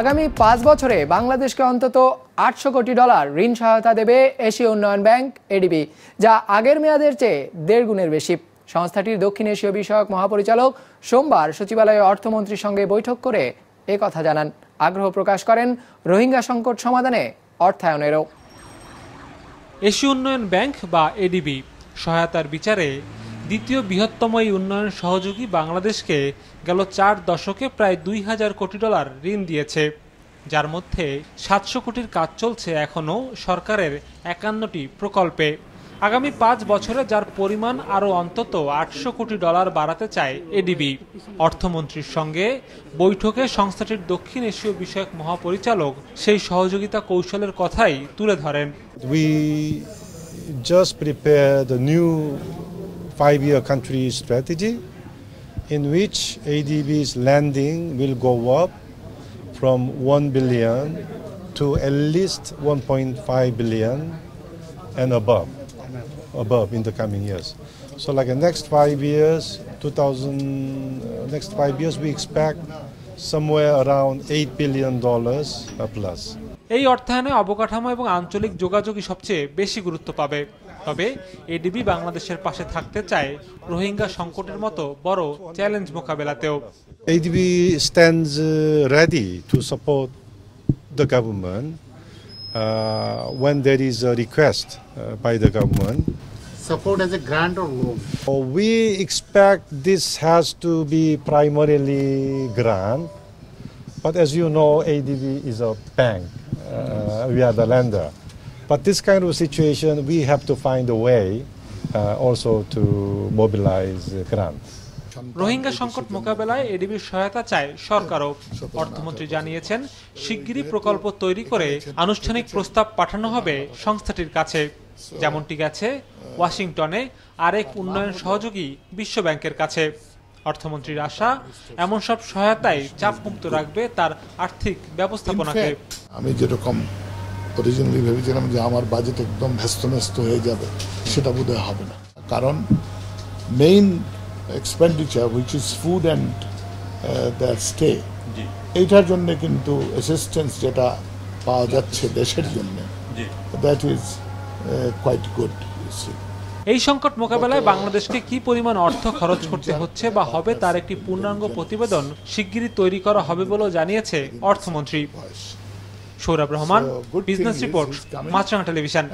আগামী পাঁচ বছরে বাংলাদেশকে অন্তত আটশো কোটি ডলার ঋণ সহায়তা দেবে এশীয় উন্নয়ন ব্যাংক এডিবি যা আগের মেয়াদের চেয়ে দেড় গুণের বেশি সংস্থাটির দক্ষিণ এশীয় বিষয়ক মহাপরিচালক সোমবার সচিবালয়ে অর্থমন্ত্রীর সঙ্গে বৈঠক করে এ কথা জানান আগ্রহ প্রকাশ করেন রোহিঙ্গা সংকট সমাধানে অর্থায়নেরও এশীয় উন্নয়ন ব্যাংক বা এডিবি সহায়তার বিচারে দ্বিতীয় বৃহত্তম এই উন্নয়ন সহযোগী বাংলাদেশকে গেল চার দশকে প্রায় দুই হাজার কোটি ডলার ঋণ দিয়েছে যার মধ্যে সাতশো কোটির কাজ চলছে এখনও সরকারের একান্নটি প্রকল্পে আগামী পাঁচ বছরে যার পরিমাণ আরও অন্তত আটশো কোটি ডলার বাড়াতে চায় এডিবি অর্থমন্ত্রীর সঙ্গে বৈঠকে সংস্থাটির দক্ষিণ এশীয় বিষয়ক মহাপরিচালক সেই সহযোগিতা কৌশলের কথাই তুলে ধরেন We just prepared a five-year country strategy in which ADB's lending will go up from 1 billion to at least 1.5 billion and above, above in the coming years. So like the next five years, 2000, uh, next five years, we expect somewhere around 8 billion dollars plus. এই অর্থায়নে অবকাঠামো এবং আঞ্চলিক যোগাযোগই সবচেয়ে বেশি গুরুত্ব পাবে তবে এডিবি বাংলাদেশের পাশে থাকতে চায় রোহিঙ্গা সংকটের মতো বড় চ্যালেঞ্জ মোকাবেলাতেও ADB stands ready to support the government uh, when there is a request uh, by the government. Support as a grant or loan? We expect this has to be primarily grant, but as you know, ADB is a bank. Uh, we are the lender. But this kind of situation, we have to find a way uh, also to mobilize uh, grants. Rohingya সংকট মোকাবেলায় এডিবির সহায়তা চায় সরকারও অর্থমন্ত্রী জানিয়েছেন শিগগিরই প্রকল্প তৈরি করে আনুষ্ঠানিক প্রস্তাব পাঠানো হবে সংস্থাটির কাছে যেমনটি গেছে ওয়াশিংটনে আরেক উন্নয়ন সহযোগী বিশ্ব ব্যাংকের কাছে অর্থমন্ত্রীর আশা এমন সব সহায়তায় চাপ মুক্ত রাখবে তার আর্থিক ব্যবস্থাপনাকে আমি যেরকম অরিজিনালি ভেবেছিলাম যে আমার বাজেট একদম ভ্যস্ত হয়ে যাবে সেটা বোধহয় হবে না কারণ main expenditure which is food and there stay এইটার জন্যে কিন্তু অ্যাসিস্ট্যান্স যেটা পাওয়া যাচ্ছে দেশের জন্যে that is quite good see এই সংকট মোকাবেলায় বাংলাদেশকে কি পরিমাণ অর্থ খরচ করতে হচ্ছে বা হবে তার একটি পূর্ণাঙ্গ প্রতিবেদন শিগগিরই তৈরি করা হবে বলেও জানিয়েছে অর্থমন্ত্রী Sourav Rahman business report Maasranga television